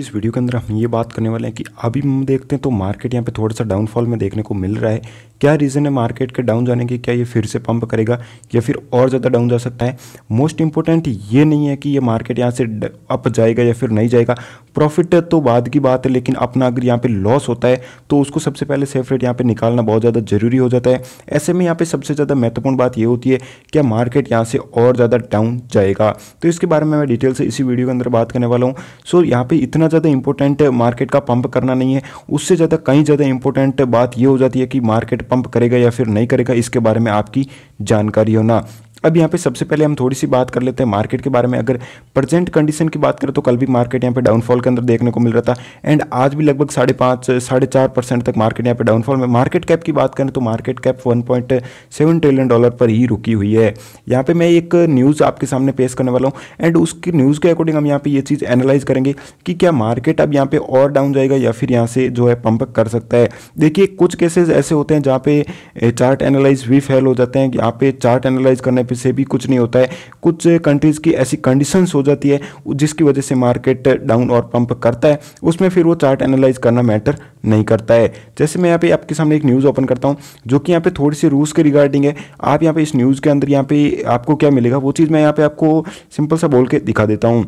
इस वीडियो के अंदर हम ये बात करने वाले हैं कि अभी हम देखते हैं तो मार्केट यहाँ पे थोड़ा सा डाउनफॉल में देखने को मिल रहा है क्या रीज़न है मार्केट के डाउन जाने की क्या ये फिर से पंप करेगा या फिर और ज़्यादा डाउन जा सकता है मोस्ट इंपॉर्टेंट ये नहीं है कि ये मार्केट यहाँ से अप जाएगा या फिर नहीं जाएगा प्रॉफिट तो बाद की बात है लेकिन अपना अगर यहाँ पर लॉस होता है तो उसको सबसे पहले सेफ रेट यहाँ पर निकालना बहुत ज़्यादा ज़रूरी हो जाता है ऐसे में यहाँ पर सबसे ज़्यादा महत्वपूर्ण बात ये होती है क्या मार्केट यहाँ से और ज़्यादा डाउन जाएगा तो इसके बारे में मैं डिटेल से इसी वीडियो के अंदर बात करने वाला हूँ सो यहाँ पर इतना ज़्यादा इंपॉर्टेंट मार्केट का पंप करना नहीं है उससे ज़्यादा कहीं ज़्यादा इंपॉर्टेंट बात यह हो जाती है कि मार्केट पंप करेगा या फिर नहीं करेगा इसके बारे में आपकी जानकारी होना अब यहाँ पे सबसे पहले हम थोड़ी सी बात कर लेते हैं मार्केट के बारे में अगर प्रेजेंट कंडीशन की बात करें तो कल भी मार्केट यहाँ पे डाउनफॉल के अंदर देखने को मिल रहा था एंड आज भी लगभग साढ़े पाँच साढ़े चार परसेंट तक मार्केट यहाँ पे डाउनफॉल में मार्केट कैप की बात करें तो market cap one point seven trillion dollar पर ही रुकी हुई है यहाँ पर मैं एक न्यूज़ आपके सामने पेश करने वाला हूँ एंड उसकी न्यूज़ के अकॉर्डिंग हम यहाँ पर ये चीज़ एनालाइज करेंगे कि क्या मार्केट अब यहाँ पर और डाउन जाएगा या फिर यहाँ से जो है पंप कर सकता है देखिए कुछ केसेज ऐसे होते हैं जहाँ पे चार्ट एनालाइज भी फेल हो जाते हैं यहाँ पे चार्ट एनालाइज करने से भी कुछ नहीं होता है कुछ कंट्रीज़ की ऐसी कंडीशंस हो जाती है जिसकी वजह से मार्केट डाउन और पंप करता है उसमें फिर वो चार्ट एनालाइज करना मैटर नहीं करता है जैसे मैं यहाँ पे आपके सामने एक न्यूज़ ओपन करता हूँ जो कि यहाँ पे थोड़ी सी रूल्स के रिगार्डिंग है आप यहाँ पे इस न्यूज़ के अंदर यहाँ पे आपको क्या मिलेगा वो चीज़ मैं यहाँ पे आपको सिंपल सा बोल के दिखा देता हूँ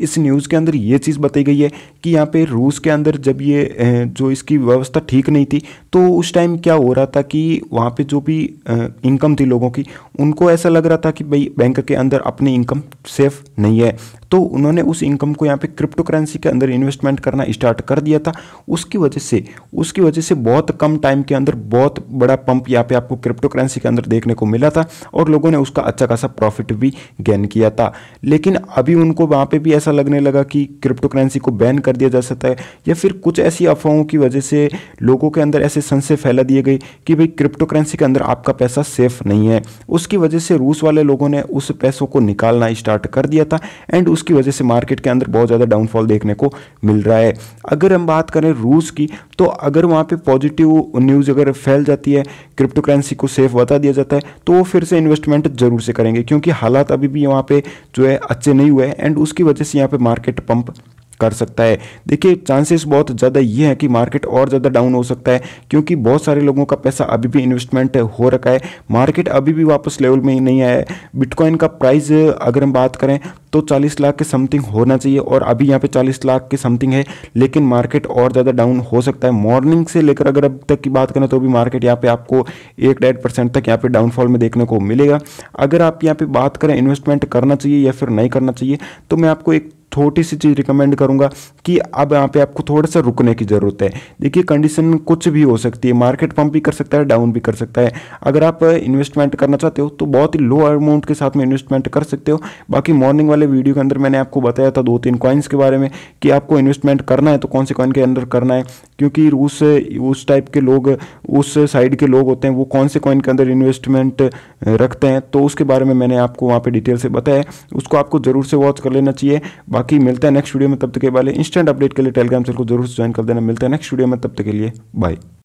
इस न्यूज़ के अंदर ये चीज़ बताई गई है कि यहाँ पे रूस के अंदर जब ये जो इसकी व्यवस्था ठीक नहीं थी तो उस टाइम क्या हो रहा था कि वहाँ पे जो भी इनकम थी लोगों की उनको ऐसा लग रहा था कि भाई बैंक के अंदर अपनी इनकम सेफ नहीं है तो उन्होंने उस इनकम को यहाँ पे क्रिप्टो करेंसी के अंदर इन्वेस्टमेंट करना स्टार्ट कर दिया था उसकी वजह से उसकी वजह से बहुत कम टाइम के अंदर बहुत बड़ा पंप यहाँ पे आपको क्रिप्टो करेंसी के अंदर देखने को मिला था और लोगों ने उसका अच्छा खासा प्रॉफिट भी गेन किया था लेकिन अभी उनको वहाँ पे भी ऐसा लगने लगा कि क्रिप्टो करेंसी को बैन कर दिया जा सकता है या फिर कुछ ऐसी अफवाहों की वजह से लोगों के अंदर ऐसे संशय फैला दिए गए कि भाई क्रिप्टो करेंसी के अंदर आपका पैसा सेफ नहीं है उसकी वजह से रूस वाले लोगों ने उस पैसों को निकालना स्टार्ट कर दिया था एंड उसकी वजह से मार्केट के अंदर बहुत ज़्यादा डाउनफॉल देखने को मिल रहा है अगर हम बात करें रूस की तो अगर वहाँ पर पॉजिटिव न्यूज़ अगर फैल जाती है क्रिप्टो करेंसी को सेफ बता दिया जाता है तो वो फिर से इन्वेस्टमेंट ज़रूर से करेंगे क्योंकि हालात अभी भी वहाँ पर जो है अच्छे नहीं हुए एंड उसकी वजह चांसेस यहाँ पे मार्केट पंप कर सकता है देखिए चांसेस बहुत ज़्यादा ये है कि मार्केट और ज़्यादा डाउन हो सकता है क्योंकि बहुत सारे लोगों का पैसा अभी भी इन्वेस्टमेंट हो रखा है मार्केट अभी भी वापस लेवल में ही नहीं आया है बिटकॉइन का प्राइस अगर हम बात करें तो 40 लाख के समथिंग होना चाहिए और अभी यहाँ पे 40 लाख के समथिंग है लेकिन मार्केट और ज़्यादा डाउन हो सकता है मॉर्निंग से लेकर अगर अब तक की बात करें तो भी मार्केट यहाँ पे आपको एक डेढ़ परसेंट तक यहाँ पे डाउनफॉल में देखने को मिलेगा अगर आप यहाँ पे बात करें इन्वेस्टमेंट करना चाहिए या फिर नहीं करना चाहिए तो मैं आपको एक छोटी सी चीज़ रिकमेंड करूँगा कि अब यहाँ पे आपको थोड़ा सा रुकने की ज़रूरत है देखिए कंडीशन कुछ भी हो सकती है मार्केट पंप भी कर सकता है डाउन भी कर सकता है अगर आप इन्वेस्टमेंट करना चाहते हो तो बहुत ही लो अमाउंट के साथ में इन्वेस्टमेंट कर सकते हो बाकी मॉर्निंग वाले वीडियो के अंदर मैंने आपको बताया था दो तीन कॉइन्स के बारे में कि आपको इन्वेस्टमेंट करना है तो कौन से कॉइन के अंदर करना है क्योंकि उस उस टाइप के लोग उस साइड के लोग होते हैं वो कौन से कॉइन के अंदर इन्वेस्टमेंट रखते हैं तो उसके बारे में मैंने आपको वहाँ पर डिटेल से बताया उसको आपको ज़रूर से वॉच कर लेना चाहिए बाकी मिलते हैं नेक्स्ट वीडियो में तब तक के बारे इंस्टेंट अपडेट के लिए टेलीग्राम चैनल को जरूर ज्वाइन कर देना मिलते हैं नेक्स्ट वीडियो में तब तक के लिए बाय